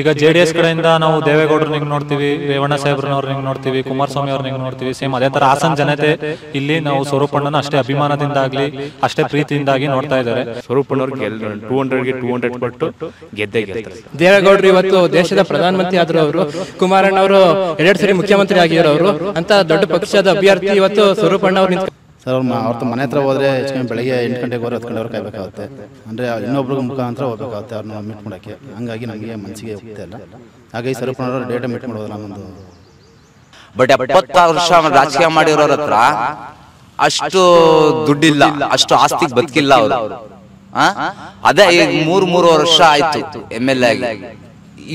ಈಗ J D S ಕಡೆಯಿಂದ ನಾವು ದೇವೇಗೌಡರು ನಿಂಗೆ ನೋಡ್ತೀವಿ ರೇವಣ್ಣ ಸಾಹೇಬ್ರನ್ನವ್ರು ನಿಂಗೆ ನೋಡ್ತೀವಿ ಕುಮಾರಸ್ವಾಮಿ ಅವ್ರ ನಿಂಗೆ ನೋಡ್ತೀವಿ ಸೇಮ್ ಅದೇ ತರ ಹಾಸನ ಜನತೆ ಇಲ್ಲಿ ನಾವು ಸ್ವರೂಪಣ್ಣನ ಅಷ್ಟೇ ಅಭಿಮಾನದಿಂದಾಗ್ಲಿ ಅಷ್ಟೇ ಪ್ರೀತಿಯಿಂದಾಗಿ ನೋಡ್ತಾ ಇದ್ದಾರೆ ಸ್ವರೂಪಣ್ಣವರು ದೇವೇಗೌಡರು ಇವತ್ತು ದೇಶದ ಪ್ರಧಾನಮಂತ್ರಿ ಆದ್ರು ಅವರು ಕುಮಾರಣ್ಣ ಅವರು ಎರಡು ಸರಿ ಮುಖ್ಯಮಂತ್ರಿ ಆಗಿರೋರು ಅಂತ ದೊಡ್ಡ ಪಕ್ಷದ ಅಭ್ಯರ್ಥಿ ಇವತ್ತು ಸ್ವರೂಪಣ್ಣ ಅವರು ಸರ್ ಅವ್ರು ಅವ್ರದ್ದು ಮನೆ ಹತ್ರ ಹೋದ್ರೆ ಎಷ್ಟು ಬೆಳಿಗ್ಗೆ ಬೆಳಗ್ಗೆ ಎಂಟು ಗಂಟೆಗೆ ಹೋದ್ರೆ ಹತ್ತು ಗಂಟೆವರೆಗೆ ಕಾಯಬೇಕಾಗುತ್ತೆ ಅಂದರೆ ಇನ್ನೊಬ್ರಿಗೆ ಮುಖಾಂತರ ಹೋಗಬೇಕಾಗುತ್ತೆ ಅವ್ರನ್ನ ಮೀಟ್ ಮಾಡೋಕ್ಕೆ ಹಂಗಾಗಿ ನಮಗೆ ಮನಸ್ಸಿಗೆ ಹೋಗ್ತಾ ಇಲ್ಲ ಹಾಗಾಗಿ ಸರಪಣ್ಣವ್ರು ಮೀಟ್ ಮಾಡೋದು ನಮ್ಮೊಂದು ಬಟ್ ಎಪ್ಪತ್ತಾರು ವರ್ಷ ರಾಜಕೀಯ ಮಾಡಿರೋರ ಹತ್ರ ಅಷ್ಟು ದುಡ್ಡಿಲ್ಲ ಅಷ್ಟು ಆಸ್ತಿ ಬದುಕಿಲ್ಲ ಅವರು ಅದೇ ಈಗ ಮೂರು ಮೂರು ವರ್ಷ ಆಯ್ತು ಎಮ್ ಎಲ್ ಎ ಆಗಿ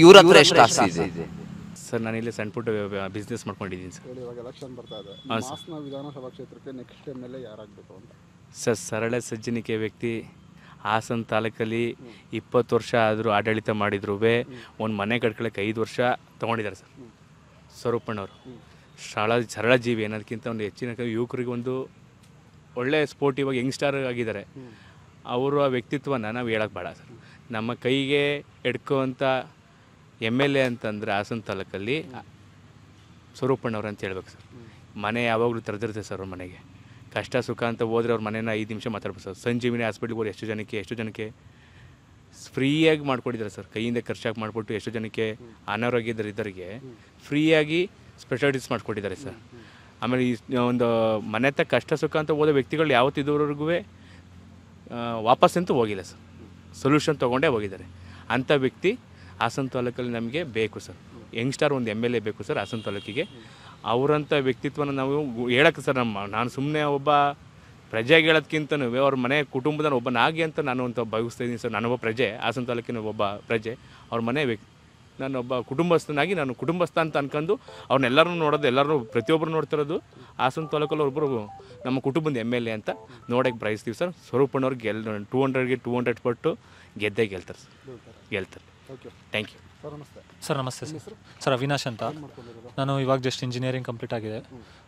ಇವ್ರ ಹತ್ರ ಎಷ್ಟು ಆಸ್ತಿ ಇದೆ ಸರ್ ಇಲ್ಲಿ ಸಣ್ಣ ಪುಟ್ಟ ಬಿಸ್ನೆಸ್ ಮಾಡ್ಕೊಂಡಿದ್ದೀನಿ ಸರ್ ಇವಾಗ ಎಲೆಕ್ಷನ್ ಬರ್ತಾ ಇದೆ ವಿಧಾನಸಭಾ ಕ್ಷೇತ್ರಕ್ಕೆ ನೆಕ್ಸ್ಟ್ ಟೈಮ್ ಎಲ್ ಯಾರಾಗಬೇಕು ಅಂತ ಸರ್ ಸರಳ ಸಜ್ಜನಿಕೆ ವ್ಯಕ್ತಿ ಹಾಸನ ತಾಲೂಕಲ್ಲಿ ಇಪ್ಪತ್ತು ವರ್ಷ ಆದರೂ ಆಡಳಿತ ಮಾಡಿದ್ರೂ ಒಂದು ಮನೆ ಕಟ್ಕೊಳಕ್ಕೆ ಐದು ವರ್ಷ ತೊಗೊಂಡಿದ್ದಾರೆ ಸರ್ ಸ್ವರೂಪಣ್ಣವರು ಸರಳ ಸರಳ ಜೀವಿ ಅನ್ನೋದಕ್ಕಿಂತ ಒಂದು ಹೆಚ್ಚಿನ ಯುವಕರಿಗೆ ಒಂದು ಒಳ್ಳೆ ಸ್ಪೋರ್ಟಿವ್ ಆಗಿ ಯಂಗ್ಸ್ಟಾರ್ ಆಗಿದ್ದಾರೆ ಅವರು ಆ ವ್ಯಕ್ತಿತ್ವನ ನಾವು ಹೇಳೋಕ್ಕೆ ಬೇಡ ಸರ್ ನಮ್ಮ ಕೈಗೆ ಎಡ್ಕೋವಂಥ ಎಮ್ ಎಲ್ ಎ ಅಂತಂದರೆ ಹಾಸನ ತಾಲೂಕಲ್ಲಿ ಸ್ವರೂಪಣ್ಣವ್ರು ಅಂತ ಹೇಳ್ಬೇಕು ಸರ್ ಮನೆ ಯಾವಾಗಲೂ ತೆರೆದಿರುತ್ತೆ ಸರ್ ಅವ್ರ ಮನೆಗೆ ಕಷ್ಟ ಸುಖ ಅಂತ ಹೋದ್ರೆ ಅವ್ರ ಮನೇನ ಐದು ನಿಮಿಷ ಮಾತಾಡ್ಬೋದು ಸರ್ ಸಂಜೀವಿನಿ ಹಾಸ್ಪಿಟ್ಲಿಗೆ ಹೋದ್ರೆ ಎಷ್ಟು ಜನಕ್ಕೆ ಎಷ್ಟು ಜನಕ್ಕೆ ಫ್ರೀಯಾಗಿ ಮಾಡಿಕೊಟ್ಟಿದ್ದಾರೆ ಸರ್ ಕೈಯಿಂದ ಖರ್ಚಾಗಿ ಮಾಡಿಬಿಟ್ಟು ಎಷ್ಟು ಜನಕ್ಕೆ ಅನಾರೋಗ್ಯ ಫ್ರೀಯಾಗಿ ಸ್ಪೆಷಾಲಿಟೀಸ್ ಮಾಡಿಕೊಟ್ಟಿದ್ದಾರೆ ಸರ್ ಆಮೇಲೆ ಈ ಒಂದು ಮನೆ ಹತ್ರ ಕಷ್ಟ ಸುಖ ಅಂತ ಹೋದ ವ್ಯಕ್ತಿಗಳು ಯಾವತ್ತಿದವರೆಗೂ ವಾಪಸ್ ಅಂತೂ ಹೋಗಿಲ್ಲ ಸರ್ ಸೊಲ್ಯೂಷನ್ ತೊಗೊಂಡೇ ಹೋಗಿದ್ದಾರೆ ಅಂಥ ವ್ಯಕ್ತಿ ಹಾಸನ ತಾಲೂಕಲ್ಲಿ ನಮಗೆ ಬೇಕು ಸರ್ ಸ್ಟಾರ್ ಒಂದು ಎಮ್ ಎಲ್ ಎ ಬೇಕು ಸರ್ ಹಾಸನ ತಾಲೂಕಿಗೆ ಅವರಂಥ ವ್ಯಕ್ತಿತ್ವನ ನಾವು ಹೇಳಕ್ಕೆ ಸರ್ ನಮ್ಮ ನಾನು ಸುಮ್ಮನೆ ಒಬ್ಬ ಪ್ರಜೆಗೆ ಹೇಳೋದ್ಕಿಂತನೂ ಅವ್ರ ಮನೆ ಕುಟುಂಬದ ಒಬ್ಬನಾಗಿ ಅಂತ ನಾನು ಅಂತ ಭಾವಿಸ್ತಾ ಇದ್ದೀನಿ ಸರ್ ನಾನೊಬ್ಬ ಪ್ರಜೆ ಹಾಸನ ತಾಲೂಕಿನ ಒಬ್ಬ ಪ್ರಜೆ ಅವ್ರ ಮನೆ ವ್ಯಕ್ತಿ ಒಬ್ಬ ಕುಟುಂಬಸ್ಥನಾಗಿ ನಾನು ಕುಟುಂಬಸ್ಥ ಅಂತ ಅನ್ಕೊಂಡು ಅವ್ರನ್ನೆಲ್ಲರೂ ನೋಡೋದು ಎಲ್ಲರೂ ಪ್ರತಿಯೊಬ್ಬರು ನೋಡ್ತಿರೋದು ಹಾಸನ ತಾಲೂಕಲ್ಲಿ ಒಬ್ಬರು ನಮ್ಮ ಕುಟುಂಬದ ಎಮ್ ಎಲ್ ಎ ಅಂತ ನೋಡೋಕ್ಕೆ ಬಯಸ್ತೀವಿ ಸರ್ ಸ್ವರೂಪಣ್ಣವ್ರಿಗೆ ಗೆಲ್ ಟೂ ಹಂಡ್ರೆಡ್ಗೆ ಟೂ ಹಂಡ್ರೆಡ್ ಪಟ್ಟು ಗೆದ್ದೇ ಗೆಲ್ತಾರೆ ಸರ್ ಗೆಲ್ತಾರೆ ಥ್ಯಾಂಕ್ ಯು ಸರ್ ನಮಸ್ತೆ ಸರ್ ನಮಸ್ತೆ ಸರ್ ಸರ್ ಅವಿನಾಶ್ ಅಂತ ನಾನು ಇವಾಗ ಜಸ್ಟ್ ಇಂಜಿನಿಯರಿಂಗ್ ಕಂಪ್ಲೀಟ್ ಆಗಿದೆ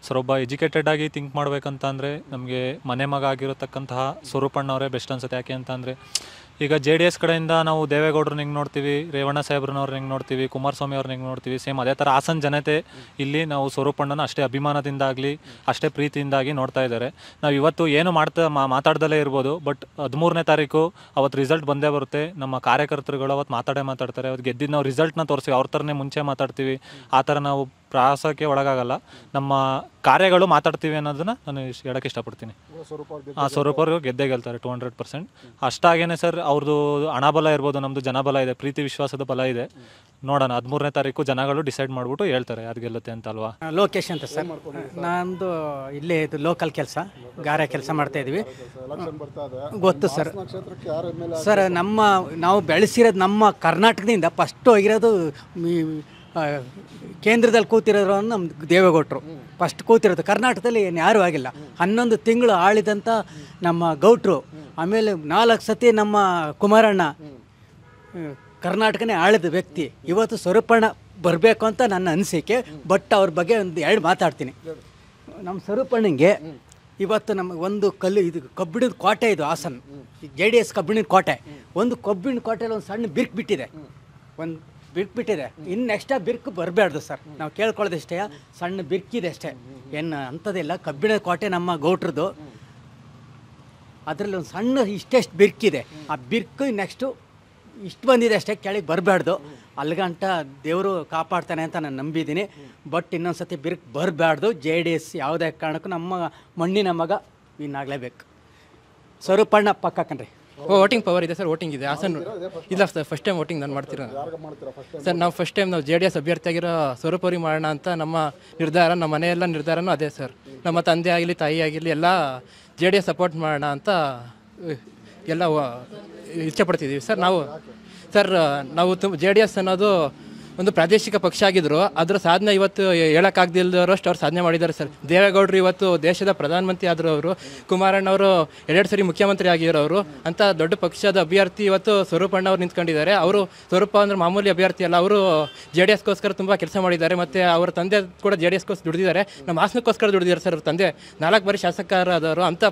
ಸರ್ ಒಬ್ಬ ಎಜುಕೇಟೆಡ್ ಆಗಿ ಥಿಂಕ್ ಮಾಡಬೇಕಂತ ಅಂದರೆ ನಮಗೆ ಮನೆ ಮಗ ಆಗಿರತಕ್ಕಂತಹ ಸ್ವರೂಪಣ್ಣವರೇ ಬೆಸ್ಟ್ ಅನ್ಸುತ್ತೆ ಯಾಕೆ ಅಂತ ಅಂದರೆ ಈಗ ಜೆ ಡಿ ಎಸ್ ಕಡೆಯಿಂದ ನಾವು ದೇವೇಗೌಡರನ್ನ ಹೆಂಗೆ ನೋಡ್ತೀವಿ ರೇವಣ್ಣ ಸಾಹೇಬ್ರನ್ನವ್ರನ್ನ ಹೆಂಗೆ ನೋಡ್ತೀವಿ ಕುಮಾರಸ್ವಾಮಿ ಅವ್ರನ್ನ ಹೆಂಗೆ ನೋಡ್ತೀವಿ ಸೇಮ್ ಅದೇ ಥರ ಹಾಸನ ಜನತೆ ಇಲ್ಲಿ ನಾವು ಸ್ವರೂಪಣ್ಣನ ಅಷ್ಟೇ ಅಭಿಮಾನದಿಂದಾಗಲಿ ಅಷ್ಟೇ ಪ್ರೀತಿಯಿಂದಾಗಿ ನೋಡ್ತಾ ಇದ್ದಾರೆ ನಾವು ಇವತ್ತು ಏನು ಮಾಡ್ತಾ ಮಾತಾಡ್ದಲೇ ಇರ್ಬೋದು ಬಟ್ ಹದಿಮೂರನೇ ತಾರೀಕು ಅವತ್ತು ರಿಸಲ್ಟ್ ಬಂದೇ ಬರುತ್ತೆ ನಮ್ಮ ಕಾರ್ಯಕರ್ತರುಗಳು ಅವತ್ತು ಮಾತಾಡೇ ಮಾತಾಡ್ತಾರೆ ಅವತ್ತು ಗೆದ್ದಿದ್ದು ನಾವು ರಿಸಲ್ಟ್ನ ತೋರಿಸಿ ಅವ್ರ ಥರನೇ ಮುಂಚೆ ಮಾತಾಡ್ತೀವಿ ಆ ಥರ ನಾವು ಪ್ರಾಸಕ್ಕೆ ಒಳಗಾಗಲ್ಲ ನಮ್ಮ ಕಾರ್ಯಗಳು ಮಾತಾಡ್ತೀವಿ ಅನ್ನೋದನ್ನ ನಾನು ಹೇಳಕ್ಕೆ ಇಷ್ಟಪಡ್ತೀನಿ ಹಾಂ ಸ್ವರೂಪರು ಗೆದ್ದೇ ಗೆಲ್ತಾರೆ ಟೂ ಹಂಡ್ರೆಡ್ ಪರ್ಸೆಂಟ್ ಅಷ್ಟಾಗೇನೆ ಸರ್ ಅವ್ರದ್ದು ಹಣಬಲ ಇರ್ಬೋದು ನಮ್ಮದು ಜನಬಲ ಇದೆ ಪ್ರೀತಿ ವಿಶ್ವಾಸದ ಬಲ ಇದೆ ನೋಡೋಣ ಹದಿಮೂರನೇ ತಾರೀಕು ಜನಗಳು ಡಿಸೈಡ್ ಮಾಡ್ಬಿಟ್ಟು ಹೇಳ್ತಾರೆ ಯಾರು ಗೆಲ್ಲುತ್ತೆ ಅಂತ ಅಲ್ವಾ ಲೊಕೇಶನ್ ಅಂತ ಸರ್ ನಂದು ಇಲ್ಲೇ ಇದು ಲೋಕಲ್ ಕೆಲಸ ಗಾರೆ ಕೆಲಸ ಮಾಡ್ತಾ ಇದೀವಿ ಗೊತ್ತು ಸರ್ ಸರ್ ನಮ್ಮ ನಾವು ಬೆಳೆಸಿರೋದು ನಮ್ಮ ಕರ್ನಾಟಕದಿಂದ ಫಸ್ಟ್ ಹೋಗಿರೋದು ಕೇಂದ್ರದಲ್ಲಿ ಅಂದ್ರೆ ನಮ್ಮ ದೇವೇಗೌಡರು ಫಸ್ಟ್ ಕೂತಿರೋದು ಕರ್ನಾಟಕದಲ್ಲಿ ಏನು ಯಾರೂ ಆಗಿಲ್ಲ ಹನ್ನೊಂದು ತಿಂಗಳು ಆಳಿದಂಥ ನಮ್ಮ ಗೌಟ್ರು ಆಮೇಲೆ ನಾಲ್ಕು ಸತಿ ನಮ್ಮ ಕುಮಾರಣ್ಣ ಕರ್ನಾಟಕನೇ ಆಳಿದ ವ್ಯಕ್ತಿ ಇವತ್ತು ಸ್ವರೂಪಣ್ಣ ಬರಬೇಕು ಅಂತ ನನ್ನ ಅನಿಸಿಕೆ ಬಟ್ ಅವ್ರ ಬಗ್ಗೆ ಒಂದು ಎರಡು ಮಾತಾಡ್ತೀನಿ ನಮ್ಮ ಸ್ವರೂಪಣ್ಣಂಗೆ ಇವತ್ತು ನಮ್ಮ ಒಂದು ಕಲ್ಲು ಇದು ಕಬ್ಬಿಣದ ಕೋಟೆ ಇದು ಹಾಸನ್ ಜೆ ಡಿ ಎಸ್ ಕಬ್ಬಿಣದ ಕೋಟೆ ಒಂದು ಕಬ್ಬಿಣ ಕೋಟೆಯಲ್ಲಿ ಒಂದು ಸಣ್ಣ ಬಿರ್ಕ್ ಬಿಟ್ಟಿದೆ ಒಂದು ಬಿರ್ಕ್ಬಿಟ್ಟಿದೆ ಇನ್ನು ನೆಕ್ಸ್ಟ ಬಿರ್ಕು ಬರಬಾರ್ದು ಸರ್ ನಾವು ಇಷ್ಟೇ ಸಣ್ಣ ಬಿರ್ಕಿದೆ ಅಷ್ಟೇ ಏನು ಅಂಥದ್ದಿಲ್ಲ ಕಬ್ಬಿಣದ ಕೋಟೆ ನಮ್ಮ ಗೌಟ್ರದ್ದು ಅದರಲ್ಲಿ ಒಂದು ಸಣ್ಣ ಇಷ್ಟೆಷ್ಟು ಬಿರ್ಕಿದೆ ಆ ಬಿರ್ಕು ನೆಕ್ಸ್ಟು ಇಷ್ಟು ಬಂದಿದೆ ಅಷ್ಟೇ ಕೆಳಗೆ ಬರಬಾರ್ದು ಅಲ್ಗಂಟ ದೇವರು ಕಾಪಾಡ್ತಾನೆ ಅಂತ ನಾನು ನಂಬಿದ್ದೀನಿ ಬಟ್ ಇನ್ನೊಂದು ಸತಿ ಬಿರುಕು ಬರಬಾರ್ದು ಜೆ ಡಿ ಎಸ್ ಯಾವುದೇ ಕಾರಣಕ್ಕೂ ನಮ್ಮ ಮಣ್ಣಿನ ಮಗ ಇನ್ನಾಗಲೇಬೇಕು ಆಗಲೇಬೇಕು ಸ್ವರೂಪಣ್ಣ ಪಕ್ಕ ಕಣ್ರಿ ವೋಟಿಂಗ್ ಪವರ್ ಇದೆ ಸರ್ ವೋಟಿಂಗ್ ಇದೆ ಹಾಸನ್ ಇಲ್ಲ ಸರ್ ಫಸ್ಟ್ ಟೈಮ್ ವೋಟಿಂಗ್ ನಾನು ಮಾಡ್ತೀರಾ ಸರ್ ನಾವು ಫಸ್ಟ್ ಟೈಮ್ ನಾವು ಜೆ ಡಿ ಎಸ್ ಅಭ್ಯರ್ಥಿಯಾಗಿರೋ ಸ್ವರೂಪರಿ ಮಾಡೋಣ ಅಂತ ನಮ್ಮ ನಿರ್ಧಾರ ನಮ್ಮ ಮನೆಯೆಲ್ಲ ನಿರ್ಧಾರನೂ ಅದೇ ಸರ್ ನಮ್ಮ ತಂದೆ ಆಗಲಿ ತಾಯಿ ಆಗಿರಲಿ ಎಲ್ಲ ಜೆ ಡಿ ಎಸ್ ಸಪೋರ್ಟ್ ಮಾಡೋಣ ಅಂತ ಎಲ್ಲ ಇಷ್ಟಪಡ್ತಿದ್ದೀವಿ ಸರ್ ನಾವು ಸರ್ ನಾವು ತುಂಬ ಜೆ ಡಿ ಎಸ್ ಅನ್ನೋದು ಒಂದು ಪ್ರಾದೇಶಿಕ ಪಕ್ಷ ಆಗಿದ್ರು ಅದರ ಸಾಧನೆ ಇವತ್ತು ಹೇಳೋಕ್ಕಾಗ್ದಿಲ್ದರಷ್ಟು ಅವ್ರು ಸಾಧನೆ ಮಾಡಿದ್ದಾರೆ ಸರ್ ದೇವೇಗೌಡರು ಇವತ್ತು ದೇಶದ ಪ್ರಧಾನಮಂತ್ರಿ ಆದರು ಅವರು ಕುಮಾರಣ್ಣವರು ಎರಡು ಸರಿ ಮುಖ್ಯಮಂತ್ರಿ ಆಗಿರೋರು ಅಂತ ದೊಡ್ಡ ಪಕ್ಷದ ಅಭ್ಯರ್ಥಿ ಇವತ್ತು ಅವ್ರು ನಿಂತ್ಕೊಂಡಿದ್ದಾರೆ ಅವರು ಸ್ವರೂಪ ಅಂದ್ರೆ ಮಾಮೂಲಿ ಅಭ್ಯರ್ಥಿ ಅಲ್ಲ ಅವರು ಜೆ ಡಿ ಎಸ್ಗೋಸ್ಕರ ತುಂಬ ಕೆಲಸ ಮಾಡಿದ್ದಾರೆ ಮತ್ತು ಅವರ ತಂದೆ ಕೂಡ ಜೆ ಡಿ ಎಸ್ಗೋಸ್ಕರ ದುಡಿದಿದ್ದಾರೆ ನಮ್ಮ ಆಸನಕ್ಕೋಸ್ಕರ ದುಡಿದಿದ್ದಾರೆ ಸರ್ ಅವ್ರ ತಂದೆ ನಾಲ್ಕು ಬಾರಿ ಶಾಸಕರಾದವರು ಅಂತ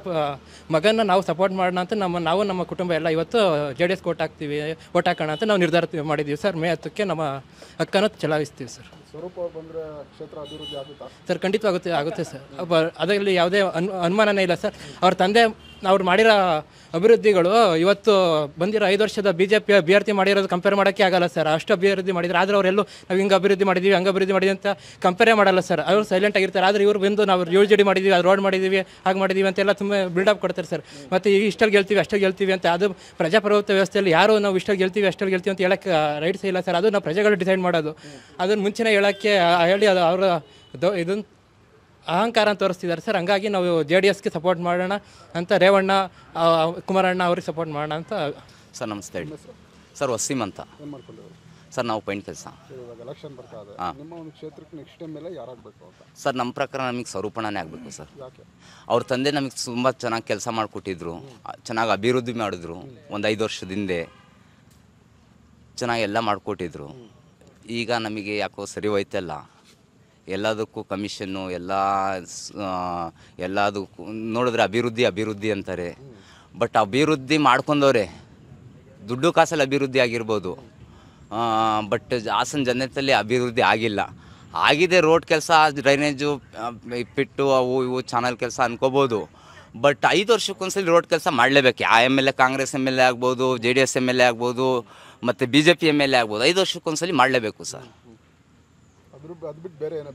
ಮಗನ ನಾವು ಸಪೋರ್ಟ್ ಮಾಡೋಣ ಅಂತ ನಮ್ಮ ನಾವು ನಮ್ಮ ಕುಟುಂಬ ಎಲ್ಲ ಇವತ್ತು ಜೆ ಡಿ ಎಸ್ಗೆ ಓಟ್ ಹಾಕ್ತೀವಿ ಓಟ್ ಹಾಕೋಣ ಅಂತ ನಾವು ನಿರ್ಧಾರ ಮಾಡಿದ್ದೀವಿ ಸರ್ ಮೇ ಹತ್ತಕ್ಕೆ ನಮ್ಮ ಹಕ್ಕನ್ನು ಚಲಾಯಿಸ್ತೀವಿ ಸರ್ ಸ್ವರೂಪ ಬಂದರೆ ಕ್ಷೇತ್ರ ಅಭಿವೃದ್ಧಿ ಆಗುತ್ತಾ ಸರ್ ಖಂಡಿತವಾಗುತ್ತೆ ಆಗುತ್ತೆ ಸರ್ ಅದರಲ್ಲಿ ಯಾವುದೇ ಅನು ಅನುಮಾನನೇ ಇಲ್ಲ ಸರ್ ಅವ್ರ ತಂದೆ ಅವ್ರು ಮಾಡಿರೋ ಅಭಿವೃದ್ಧಿಗಳು ಇವತ್ತು ಬಂದಿರೋ ಐದು ವರ್ಷದ ಬಿ ಜೆ ಪಿ ಅಭ್ಯರ್ಥಿ ಮಾಡಿರೋದು ಕಂಪೇರ್ ಮಾಡೋಕ್ಕೆ ಆಗಲ್ಲ ಸರ್ ಅಷ್ಟು ಅಭಿವೃದ್ಧಿ ಮಾಡಿದ್ರು ಆದರೆ ಅವರೆಲ್ಲೂ ನಾವು ಹಿಂಗೆ ಅಭಿವೃದ್ಧಿ ಮಾಡಿದ್ದೀವಿ ಹಂಗೆ ಅಭಿವೃದ್ಧಿ ಮಾಡಿದ್ವಿ ಅಂತ ಕಂಪೇರೇ ಮಾಡಲ್ಲ ಸರ್ ಅವರು ಸೈಲೆಂಟ್ ಆಗಿರ್ತಾರೆ ಆದರೆ ಇವರು ಬಂದು ನಾವು ಏಳು ಜಡಿ ಮಾಡಿದ್ದೀವಿ ಅದು ರೋಡ್ ಮಾಡಿದ್ದೀವಿ ಹಾಗೆ ಮಾಡಿದ್ದೀವಿ ಅಂತೆಲ್ಲ ತುಂಬ ಬಿಲ್ಡಪ್ ಕೊಡ್ತಾರೆ ಸರ್ ಮತ್ತು ಈಗ ಇಷ್ಟಲ್ಲಿ ಗೆಲ್ತೀವಿ ಅಷ್ಟೇ ಗೆಲ್ತೀವಿ ಅಂತ ಅದು ಪ್ರಜಾಪ್ರಭುತ್ವ ವ್ಯವಸ್ಥೆಯಲ್ಲಿ ಯಾರು ನಾವು ಇಷ್ಟಲ್ಲಿ ಗೆಲ್ತೀವಿ ಅಷ್ಟಲ್ಲಿ ಗೆಲ್ತೀವಿ ಅಂತ ಹೇಳಕ್ಕೆ ರೈಟ್ಸ್ ಇಲ್ಲ ಸರ್ ಅದು ನಾವು ಪ್ರಜೆಗಳು ಡಿಸೈಡ್ ಮಾಡೋದು ಅದನ್ನು ಮುಂಚೆನೇ ಹೇಳೋಕ್ಕೆ ಹೇಳಿ ಅದು ಅವರ ಇದನ್ನು ಅಹಂಕಾರ ತೋರಿಸ್ತಿದ್ದಾರೆ ಸರ್ ಹಂಗಾಗಿ ನಾವು ಜೆ ಡಿ ಎಸ್ಗೆ ಸಪೋರ್ಟ್ ಮಾಡೋಣ ಅಂತ ರೇವಣ್ಣ ಕುಮಾರಣ್ಣ ಅವ್ರಿಗೆ ಸಪೋರ್ಟ್ ಮಾಡೋಣ ಅಂತ ಸರ್ ನಮಸ್ತೆ ಹೇಳಿ ಸರ್ ವಸೀಮ್ ಅಂತ ಸರ್ ನಾವು ಪೈಂಟ್ ಕೆಲಸ ಸರ್, ಸರ್ ನಮ್ಮ ಪ್ರಕಾರ ನಮಗೆ ಸ್ವರೂಪಣನೇ ಆಗಬೇಕು ಸರ್ ಅವ್ರ ತಂದೆ ನಮಗೆ ತುಂಬ ಚೆನ್ನಾಗಿ ಕೆಲಸ ಮಾಡಿಕೊಟ್ಟಿದ್ರು ಚೆನ್ನಾಗಿ ಅಭಿವೃದ್ಧಿ ಮಾಡಿದ್ರು ಒಂದು ಐದು ವರ್ಷದ ಹಿಂದೆ ಚೆನ್ನಾಗಿ ಎಲ್ಲ ಮಾಡಿಕೊಟ್ಟಿದ್ರು ಈಗ ನಮಗೆ ಯಾಕೋ ಸರಿ ಹೋಯ್ತಲ್ಲ ಎಲ್ಲದಕ್ಕೂ ಕಮಿಷನ್ನು ಎಲ್ಲ ಎಲ್ಲದಕ್ಕೂ ನೋಡಿದ್ರೆ ಅಭಿವೃದ್ಧಿ ಅಭಿವೃದ್ಧಿ ಅಂತಾರೆ ಬಟ್ ಅಭಿವೃದ್ಧಿ ಮಾಡ್ಕೊಂಡವ್ರೆ ದುಡ್ಡು ಕಾಸಲ್ಲಿ ಅಭಿವೃದ್ಧಿ ಆಗಿರ್ಬೋದು ಬಟ್ ಹಾಸನ ಜನತೆಯಲ್ಲಿ ಅಭಿವೃದ್ಧಿ ಆಗಿಲ್ಲ ಆಗಿದೆ ರೋಡ್ ಕೆಲಸ ಡ್ರೈನೇಜು ಪಿಟ್ಟು ಅವು ಇವು ಚಾನಲ್ ಕೆಲಸ ಅನ್ಕೋಬೋದು ಬಟ್ ಐದು ವರ್ಷಕ್ಕೊಂದ್ಸಲಿ ರೋಡ್ ಕೆಲಸ ಮಾಡಲೇಬೇಕು ಆ M L A Congress M L A ಆಗ್ಬೋದು J D S M L A ಆಗ್ಬೋದು ಮತ್ತು B J P M L A ಆಗ್ಬೋದು ಐದು ವರ್ಷಕ್ಕೊಂದ್ಸಲಿ ಮಾಡಲೇಬೇಕು ಸರ್ ಅಭಿವೃದ್ಧಿ ಬೇರೆದೇನು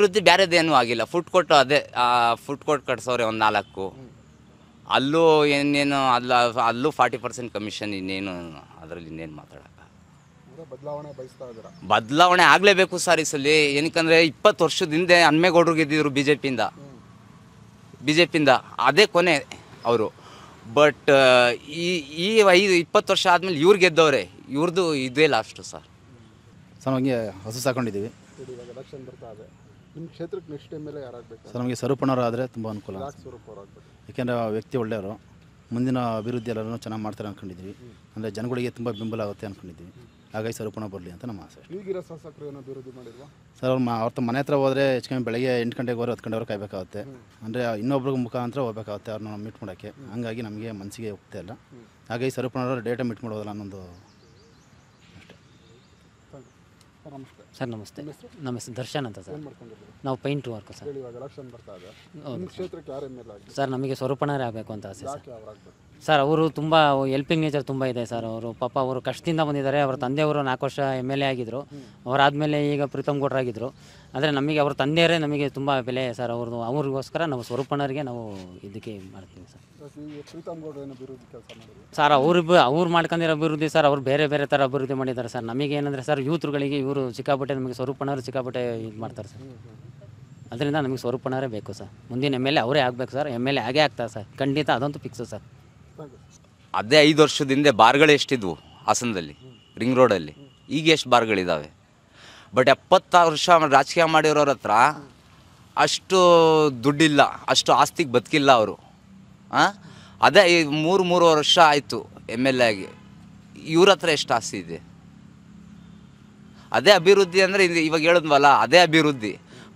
ಬೇರೆ ಆಗಿಲ್ಲ ಆಗಿಲ್ಲ ಫುಡ್ ಕೋರ್ಟ್ ಅದೇ ಫುಡ್ ಕೋರ್ಟ್ ಕಟ್ಸೋರೆ ಒಂದು ನಾಲ್ಕು ಅಲ್ಲೂ ಏನೇನು ಅಲ್ಲ ಅಲ್ಲೂ ಫಾರ್ಟಿ ಪರ್ಸೆಂಟ್ ಕಮಿಷನ್ ಇನ್ನೇನು ಅದರಲ್ಲಿ ಇನ್ನೇನು ಮಾತಾಡಕ್ಕ ಬದಲಾವಣೆ ಬಯಸ್ತಾ ಬದಲಾವಣೆ ಆಗಲೇಬೇಕು ಸರ್ ಈ ಸಲ ಏನಕ್ಕಂದರೆ ಇಪ್ಪತ್ತು ವರ್ಷದ ಹಿಂದೆ ಹನ್ಮೇಗೌಡರು ಗೆದ್ದಿದ್ರು ಬಿ ಜೆ ಪಿಯಿಂದ ಬಿ ಜೆ ಪಿಯಿಂದ ಅದೇ ಕೊನೆ ಅವರು ಬಟ್ ಈ ಈ ಐದು ಇಪ್ಪತ್ತು ವರ್ಷ ಆದಮೇಲೆ ಇವ್ರು ಗೆದ್ದವ್ರೆ ಇವ್ರದ್ದು ಇದೇ ಲಾಸ್ಟು ಸರ್ ಸರ್ ನಮಗೆ ಹಸು ಸಾಕೊಂಡಿದ್ದೀವಿ ನಿಮ್ಮ ಕ್ಷೇತ್ರಕ್ಕೆ ನೆಕ್ಸ್ಟ್ ಟೈಮ್ ಮೇಲೆ ಸರ್ ನಮಗೆ ತುಂಬ ಅನುಕೂಲ ಯಾಕೆಂದರೆ ಆ ವ್ಯಕ್ತಿ ಒಳ್ಳೆಯವರು ಮುಂದಿನ ಅಭಿವೃದ್ಧಿ ಎಲ್ಲರೂ ಚೆನ್ನಾಗಿ ಮಾಡ್ತಾರೆ ಅಂದ್ಕೊಂಡಿದ್ವಿ ಅಂದರೆ ಜನಗಳಿಗೆ ತುಂಬ ಬೆಂಬಲ ಆಗುತ್ತೆ ಅಂದ್ಕೊಂಡಿದ್ವಿ ಹಾಗಾಗಿ ಸ್ವರೂಪಣ ಬರಲಿ ಅಂತ ನಮ್ಮ ಆಸೆ ಸರ್ ಅವ್ರು ಅವ್ರ ಮನೆ ಹತ್ರ ಹೋದರೆ ಹೆಚ್ಚು ಕಮ್ಮಿ ಬೆಳಗ್ಗೆ ಎಂಟು ಗಂಟೆಗೆ ಹೋದ್ರೆ ಹತ್ತು ಗಂಟೆವರೆಗೆ ಕಾಯ್ಬೇಕಾಗುತ್ತೆ ಅಂದರೆ ಇನ್ನೊಬ್ರಿಗೆ ಮುಖಾಂತರ ಹೋಗಬೇಕಾಗುತ್ತೆ ಅವ್ರನ್ನ ಮೀಟ್ ಮಾಡೋಕ್ಕೆ ಹಂಗಾಗಿ ನಮಗೆ ಮನಸ್ಸಿಗೆ ಒಪ್ತಾ ಇಲ್ಲ ಹಾಗಾಗಿ ಸ್ವರೂಪಣವ್ರು ಡೇಟ ಮೀಟ್ ಮಾಡೋದಲ್ಲ ಅನ್ನೊಂದು ಸರ್ ನಮಸ್ತೆ ನಮಸ್ತೆ ದರ್ಶನ್ ಅಂತ ಸರ್ ನಾವು ಪೈಂಟ್ ವರ್ಕ್ ಸರ್ ಬರ್ತಾ ಇದೆ ಸರ್ ನಮಗೆ ಸ್ವರೂಪಣರೇ ಆಗಬೇಕು ಅಂತ ಆಸೆ ಸರ್ ಸರ್ ಅವರು ತುಂಬ ಹೆಲ್ಪಿಂಗ್ ನೇಚರ್ ತುಂಬ ಇದೆ ಸರ್ ಅವರು ಪಾಪ ಅವರು ಕಷ್ಟದಿಂದ ಬಂದಿದ್ದಾರೆ ಅವ್ರ ತಂದೆಯವರು ನಾಲ್ಕು ವರ್ಷ ಎಮ್ ಎಲ್ ಎ ಆಗಿದ್ದರು ಅವರಾದಮೇಲೆ ಈಗ ಪ್ರೀತಮ್ ಗೌಡ್ರಾಗಿದ್ದರು ಆದರೆ ನಮಗೆ ಅವ್ರ ತಂದೆಯವರೇ ನಮಗೆ ತುಂಬ ಬೆಲೆ ಸರ್ ಅವ್ರದ್ದು ಅವ್ರಿಗೋಸ್ಕರ ನಾವು ಸ್ವರೂಪಣರಿಗೆ ನಾವು ಇದಕ್ಕೆ ಮಾಡ್ತೀವಿ ಸರ್ ಸರ್ ಅವ್ರ ಅವ್ರು ಮಾಡ್ಕೊಂಡಿರೋ ಅಭಿವೃದ್ಧಿ ಸರ್ ಅವ್ರು ಬೇರೆ ಬೇರೆ ಥರ ಅಭಿವೃದ್ಧಿ ಮಾಡಿದ್ದಾರೆ ಸರ್ ನಮಗೆ ಏನಂದರೆ ಸರ್ ಯೂತ್ರುಗಳಿಗೆ ಇವರು ಚಿಕ್ಕಾಪಟ್ಟೆ ನಮಗೆ ಸ್ವರೂಪಣ್ಣರು ಚಿಕ್ಕಾಪಟ್ಟೆ ಇದು ಮಾಡ್ತಾರೆ ಸರ್ ಅದರಿಂದ ನಮಗೆ ಸ್ವರೂಪಣ್ಣರೇ ಬೇಕು ಸರ್ ಮುಂದಿನ ಎಮ್ ಎಲ್ ಎ ಅವರೇ ಆಗಬೇಕು ಸರ್ ಎಮ್ ಎಲ್ ಎ ಆಗೇ ಆಗ್ತಾರೆ ಸರ್ ಖಂಡಿತ ಅದಂತೂ ಫಿಕ್ಸು ಸರ್ ಅದೇ ಐದು ವರ್ಷದ ಹಿಂದೆ ಬಾರ್ಗಳು ಎಷ್ಟಿದ್ವು ಹಾಸನದಲ್ಲಿ ರಿಂಗ್ ರೋಡಲ್ಲಿ ಈಗ ಎಷ್ಟು ಬಾರ್ಗಳಿದ್ದಾವೆ ಬಟ್ ಎಪ್ಪತ್ತಾರು ವರ್ಷ ರಾಜಕೀಯ ಮಾಡಿರೋರ ಹತ್ರ ಅಷ್ಟು ದುಡ್ಡಿಲ್ಲ ಅಷ್ಟು ಆಸ್ತಿಗೆ ಬದುಕಿಲ್ಲ ಅವರು ಹಾಂ ಅದೇ ಈ ಮೂರು ಮೂರುವರೆ ವರ್ಷ ಆಯಿತು ಎಮ್ ಎಲ್ ಎ ಆಗಿ ಇವ್ರ ಹತ್ರ ಎಷ್ಟು ಆಸ್ತಿ ಇದೆ ಅದೇ ಅಭಿವೃದ್ಧಿ ಅಂದರೆ ಇದು ಇವಾಗ ಹೇಳಿದ್ವಲ್ಲ ಅದೇ ಅಭಿವೃದ್ಧಿ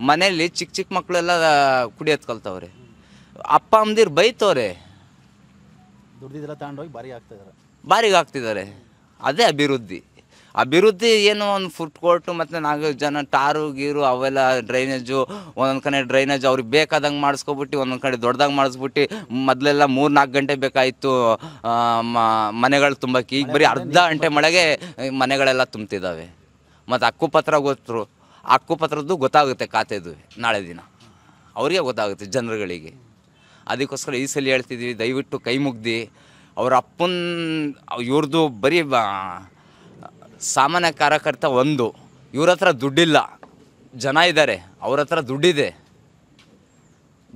ಮನೆಯಲ್ಲಿ ಚಿಕ್ಕ ಚಿಕ್ಕ ಮಕ್ಕಳೆಲ್ಲ ಕುಡಿಯೋದು ಕಲ್ತವ್ರೆ ಅಪ್ಪ ಅಮ್ಮದಿರು ಬೈತವ್ರೆ ದುಡ್ದಿದ್ದೆಲ್ಲ ತಗೊಂಡೋಗಿ ಬಾರಿಗೆ ಹಾಕ್ತಿದ್ದಾರೆ ಬಾರಿಗೆ ಅದೇ ಅಭಿವೃದ್ಧಿ ಅಭಿವೃದ್ಧಿ ಏನು ಒಂದು ಫುಡ್ ಕೋರ್ಟು ಮತ್ತು ನಾಲ್ಕು ಜನ ಟಾರು ಗೀರು ಅವೆಲ್ಲ ಡ್ರೈನೇಜು ಒಂದೊಂದು ಕಡೆ ಡ್ರೈನೇಜ್ ಅವ್ರಿಗೆ ಬೇಕಾದಂಗೆ ಮಾಡಿಸ್ಕೊಬಿಟ್ಟು ಒಂದೊಂದು ಕಡೆ ದೊಡ್ಡದಾಗಿ ಮಾಡಿಸ್ಬಿಟ್ಟು ಮೊದಲೆಲ್ಲ ಮೂರು ನಾಲ್ಕು ಗಂಟೆ ಬೇಕಾಯಿತು ಮನೆಗಳು ತುಂಬಕ್ಕೆ ಈಗ ಬರೀ ಅರ್ಧ ಗಂಟೆ ಮಳೆಗೆ ಮನೆಗಳೆಲ್ಲ ತುಂಬ್ತಿದ್ದಾವೆ ಮತ್ತು ಹಕ್ಕುಪತ್ರ ಗೊತ್ತರು ಹಕ್ಕುಪತ್ರದ್ದು ಗೊತ್ತಾಗುತ್ತೆ ಖಾತೆದು ನಾಳೆ ದಿನ ಅವರಿಗೆ ಗೊತ್ತಾಗುತ್ತೆ ಜನರುಗಳಿಗೆ ಅದಕ್ಕೋಸ್ಕರ ಈ ಸಲ ಹೇಳ್ತಿದ್ವಿ ದಯವಿಟ್ಟು ಕೈ ಮುಗ್ದು ಅವ್ರ ಅಪ್ಪನ ಇವ್ರದ್ದು ಬರೀ ಸಾಮಾನ್ಯ ಕಾರ್ಯಕರ್ತ ಒಂದು ಇವ್ರ ಹತ್ರ ದುಡ್ಡಿಲ್ಲ ಜನ ಇದ್ದಾರೆ ಅವ್ರ ಹತ್ರ ದುಡ್ಡಿದೆ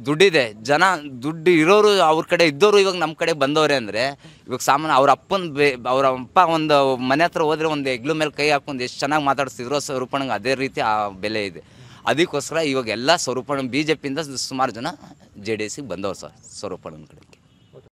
ದುಡ್ಡಿದೆ ಜನ ದುಡ್ಡು ಇರೋರು ಅವ್ರ ಕಡೆ ಇದ್ದವರು ಇವಾಗ ನಮ್ಮ ಕಡೆ ಬಂದವ್ರೆ ಅಂದರೆ ಇವಾಗ ಸಾಮಾನ್ಯ ಅವ್ರ ಅಪ್ಪನ ಬೇ ಅವ್ರ ಅಪ್ಪ ಒಂದು ಮನೆ ಹತ್ರ ಹೋದರೆ ಒಂದು ಹೆಗ್ಲು ಮೇಲೆ ಕೈ ಹಾಕೊಂಡು ಎಷ್ಟು ಚೆನ್ನಾಗಿ ಮಾತಾಡಿಸ್ತಿದ್ರು ಸ್ವರೂಪಣಂಗೆ ಅದೇ ರೀತಿ ಆ ಬೆಲೆ ಇದೆ ಅದಕ್ಕೋಸ್ಕರ ಎಲ್ಲ ಸ್ವರೂಪಣ ಬಿ ಜೆ ಪಿಯಿಂದ ಸುಮಾರು ಜನ ಜೆ ಡಿ ಎಸ್ಗೆ ಬಂದವರು ಸರ್ ಸ್ವರೂಪಣ್ಣನ ಕಡೆಗೆ